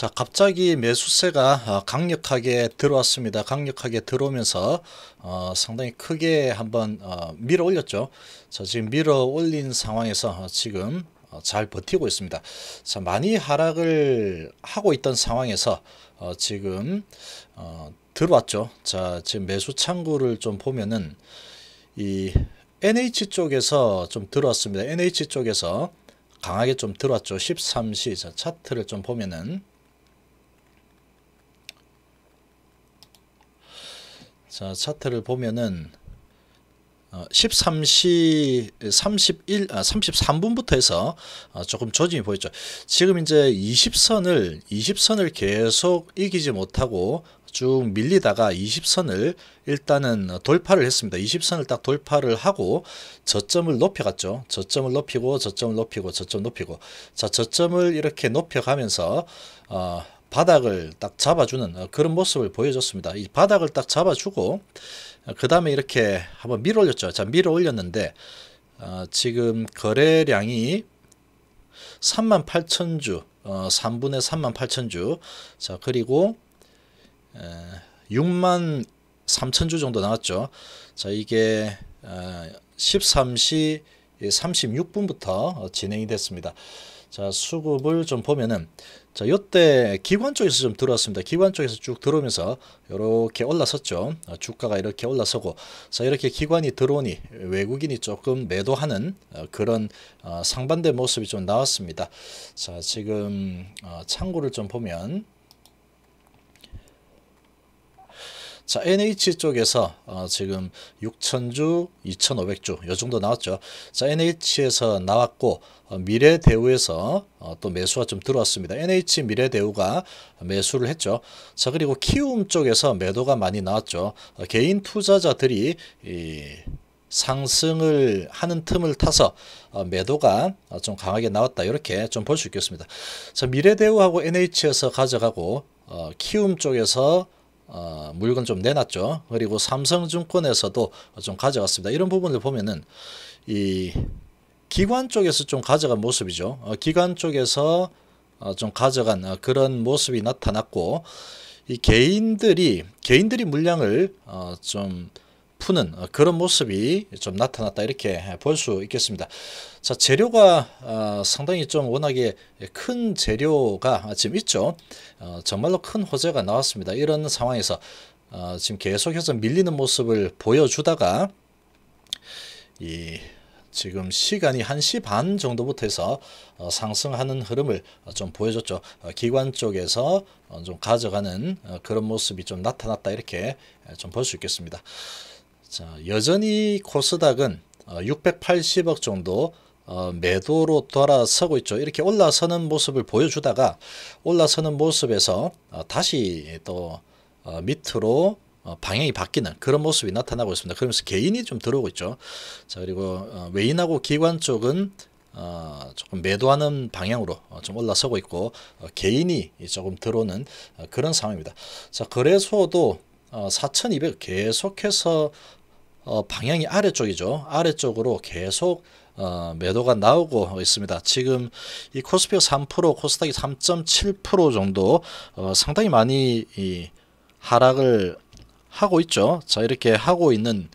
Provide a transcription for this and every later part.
자 갑자기 매수세가 어, 강력하게 들어왔습니다. 강력하게 들어오면서 어, 상당히 크게 한번 어, 밀어 올렸죠. 자 지금 밀어 올린 상황에서 어, 지금 어, 잘 버티고 있습니다. 자 많이 하락을 하고 있던 상황에서 어, 지금 어, 들어왔죠. 자 지금 매수 창구를 좀 보면은 이 NH 쪽에서 좀 들어왔습니다. NH 쪽에서 강하게 좀 들어왔죠. 13시 자, 차트를 좀 보면은 자 차트를 보면은 13시 어, 31, 아, 33분부터 해서 어, 조금 조짐이 보였죠. 지금 이제 20선을, 20선을 계속 이기지 못하고 쭉 밀리다가 20선을 일단은 돌파를 했습니다. 20선을 딱 돌파를 하고 저점을 높여갔죠. 저점을 높이고 저점을 높이고 저점 높이고 자 저점을 이렇게 높여가면서 어, 바닥을 딱 잡아주는 어, 그런 모습을 보여줬습니다. 이 바닥을 딱 잡아주고 어, 그 다음에 이렇게 한번 밀어 올렸죠. 자 밀어 올렸는데 어, 지금 거래량이 38,000주 어, 3분의 38,000주 자 그리고 6 3,000주 정도 나왔죠. 자 이게 에, 13시 36분부터 진행이 됐습니다. 자 수급을 좀 보면은 자, 요때 기관 쪽에서 좀 들어왔습니다. 기관 쪽에서 쭉 들어오면서 이렇게 올라섰죠. 아, 주가가 이렇게 올라서고 자, 이렇게 기관이 들어오니 외국인이 조금 매도하는 어, 그런 어, 상반된 모습이 좀 나왔습니다. 자, 지금 어, 창고를 좀 보면 자, NH 쪽에서 어, 지금 6천주 2,500주 요 정도 나왔죠. 자, NH에서 나왔고 어, 미래대우에서 어, 또 매수가 좀 들어왔습니다. NH 미래대우가 매수를 했죠. 자, 그리고 키움 쪽에서 매도가 많이 나왔죠. 어, 개인 투자자들이 이 상승을 하는 틈을 타서 어, 매도가 어, 좀 강하게 나왔다 이렇게 좀 볼 수 있겠습니다. 자 미래대우하고 NH에서 가져가고 어, 키움 쪽에서 어, 물건 좀 내놨죠. 그리고 삼성증권에서도 좀 가져갔습니다. 이런 부분을 보면은 이 기관 쪽에서 좀 가져간 모습이죠. 어, 기관 쪽에서 어, 좀 가져간 어, 그런 모습이 나타났고 이 개인들이 개인들이 물량을 어, 좀 푸는 그런 모습이 좀 나타났다 이렇게 볼 수 있겠습니다. 자 재료가 어, 상당히 좀 워낙에 큰 재료가 지금 있죠. 어, 정말로 큰 호재가 나왔습니다. 이런 상황에서 어, 지금 계속해서 밀리는 모습을 보여주다가 이 지금 시간이 1시 반 정도부터 해서 상승하는 흐름을 좀 보여줬죠. 기관 쪽에서 좀 가져가는 그런 모습이 좀 나타났다 이렇게 좀 볼 수 있겠습니다. 자, 여전히 코스닥은 680억 어, 정도 어, 매도로 돌아서고 있죠. 이렇게 올라서는 모습을 보여주다가 올라서는 모습에서 어, 다시 또 밑으로 방향이 바뀌는 그런 모습이 나타나고 있습니다. 그러면서 개인이 좀 들어오고 있죠. 자 그리고 외인하고 기관 쪽은 어, 조금 매도하는 방향으로 좀 올라서고 있고 어, 개인이 조금 들어오는 그런 상황입니다. 자그래서도 어, 4,200 계속해서 어, 방향이 아래쪽이죠. 아래쪽으로 계속 어, 매도가 나오고 있습니다. 지금 이 코스피가 3% 코스닥이 3.7% 정도 어, 상당히 많이 이, 하락을 하고 있죠. 자 이렇게 하고 있는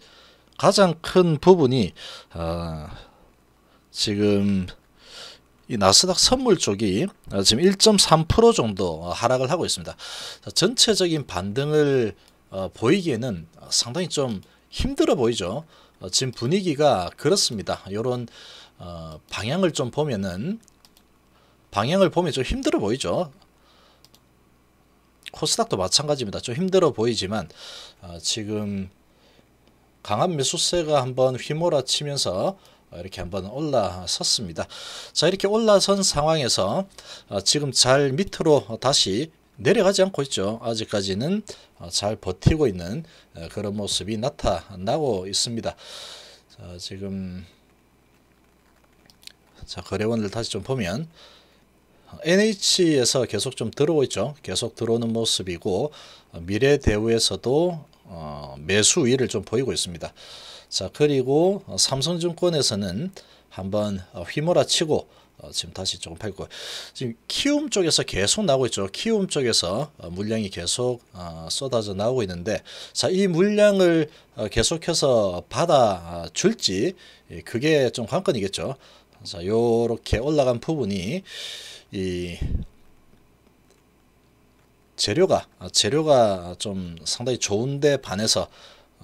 가장 큰 부분이 어, 지금 이 나스닥 선물 쪽이 어, 지금 1.3% 정도 하락을 하고 있습니다. 전체적인 반등을 어, 보이기에는 상당히 좀 힘들어 보이죠. 어, 지금 분위기가 그렇습니다. 이런 어, 방향을 좀 보면은 방향을 보면 좀 힘들어 보이죠. 코스닥도 마찬가지입니다. 좀 힘들어 보이지만 어, 지금 강한 매수세가 한번 휘몰아치면서 어, 이렇게 한번 올라섰습니다. 자 이렇게 올라선 상황에서 어, 지금 잘 밑으로 다시 내려가지 않고 있죠. 아직까지는 어, 잘 버티고 있는 어, 그런 모습이 나타나고 있습니다. 자, 지금 자 거래원을 다시 좀 보면 NH에서 계속 좀 들어오고 있죠. 계속 들어오는 모습이고 미래대우에서도 어, 매수위를 좀 보이고 있습니다. 자 그리고 어, 삼성증권에서는 한번 어, 휘몰아치고 어, 지금 다시 조금 팔고 지금 키움 쪽에서 계속 나오고 있죠. 키움 쪽에서 어, 물량이 계속 어, 쏟아져 나오고 있는데 자 이 물량을 어, 계속해서 받아 아, 줄지 예, 그게 좀 관건이겠죠. 자 요렇게 올라간 부분이 이 재료가 아, 재료가 좀 상당히 좋은데 반해서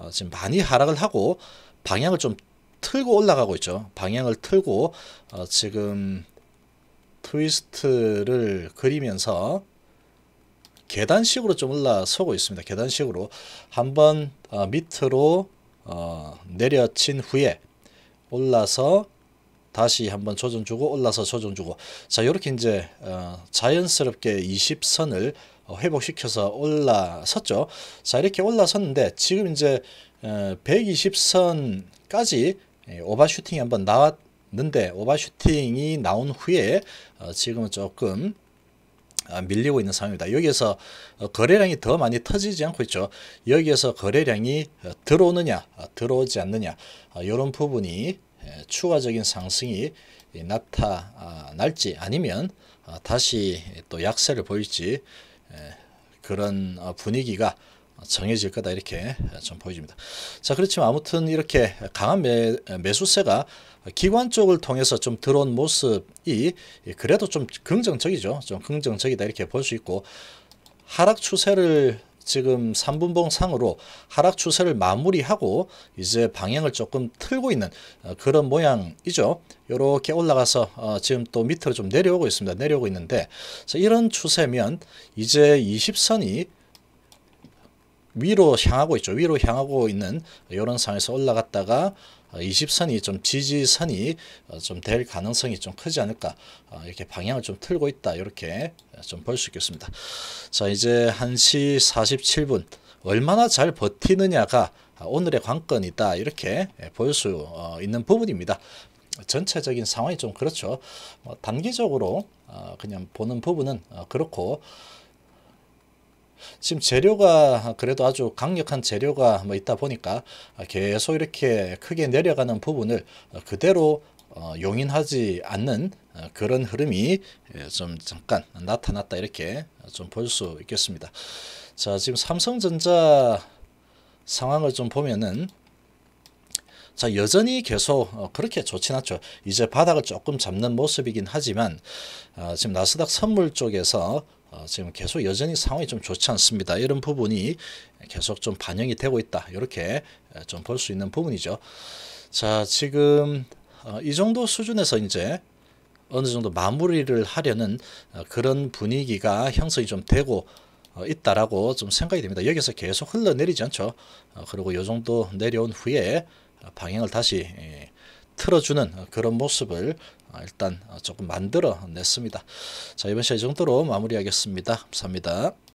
어, 지금 많이 하락을 하고 방향을 좀 틀고 올라가고 있죠. 방향을 틀고 어, 지금 트위스트를 그리면서 계단식으로 좀 올라서고 있습니다. 계단식으로 한번 어, 밑으로 어, 내려친 후에 올라서 다시 한번 조정 주고 올라서 조정 주고 자 이렇게 이제 어, 자연스럽게 20선을 어, 회복시켜서 올라섰죠. 자 이렇게 올라섰는데 지금 이제 120선까지 어, 예, 오버슈팅이 한번 나왔는데 오버슈팅이 나온 후에 어, 지금은 조금 아, 밀리고 있는 상황입니다. 여기에서 거래량이 더 많이 터지지 않고 있죠. 여기에서 거래량이 들어오느냐 아, 들어오지 않느냐 이런 아, 부분이 예, 추가적인 상승이 나타날지 아니면 다시 또 약세를 보일지 예, 그런 어, 분위기가 정해질 거다 이렇게 좀 보여집니다. 자 그렇지만 아무튼 이렇게 강한 매, 매수세가 기관 쪽을 통해서 좀 들어온 모습이 그래도 좀 긍정적이죠. 좀 긍정적이다 이렇게 볼 수 있고 하락 추세를 지금 3분봉 상으로 하락 추세를 마무리하고 이제 방향을 조금 틀고 있는 어, 그런 모양이죠. 이렇게 올라가서 어, 지금 또 밑으로 좀 내려오고 있습니다. 내려오고 있는데 이런 추세면 이제 20선이 위로 향하고 있죠. 위로 향하고 있는 이런 상에서 황 올라갔다가 20선이 좀 지지선이 좀 될 가능성이 좀 크지 않을까 아, 이렇게 방향을 좀 틀고 있다 이렇게 좀 볼 수 있겠습니다. 자 이제 1시 47분 얼마나 잘 버티느냐가 오늘의 관건이다 이렇게 볼수 어, 있는 부분입니다. 전체적인 상황이 좀 그렇죠. 뭐 단기적으로 어, 그냥 보는 부분은 어, 그렇고 지금 재료가 그래도 아주 강력한 재료가 뭐 있다 보니까 계속 이렇게 크게 내려가는 부분을 그대로 어, 용인하지 않는 어, 그런 흐름이 예, 좀 잠깐 나타났다 이렇게 좀 볼 수 있겠습니다. 자 지금 삼성전자 상황을 좀 보면은 자 여전히 계속 어, 그렇게 좋진 않죠. 이제 바닥을 조금 잡는 모습이긴 하지만 지금 나스닥 선물 쪽에서 어, 지금 계속 여전히 상황이 좀 좋지 않습니다. 이런 부분이 계속 좀 반영이 되고 있다. 이렇게 어, 좀볼 수 있는 부분이죠. 자, 지금 어, 이 정도 수준에서 이제 어느 정도 마무리를 하려는 그런 분위기가 형성이 좀 되고 있다라고 좀 생각이 됩니다. 여기서 계속 흘러내리지 않죠. 그리고 이 정도 내려온 후에 방향을 다시 예, 틀어주는 그런 모습을 어, 일단 어, 조금 만들어 냈습니다. 자 이번 시간 이 정도로 마무리하겠습니다. 감사합니다.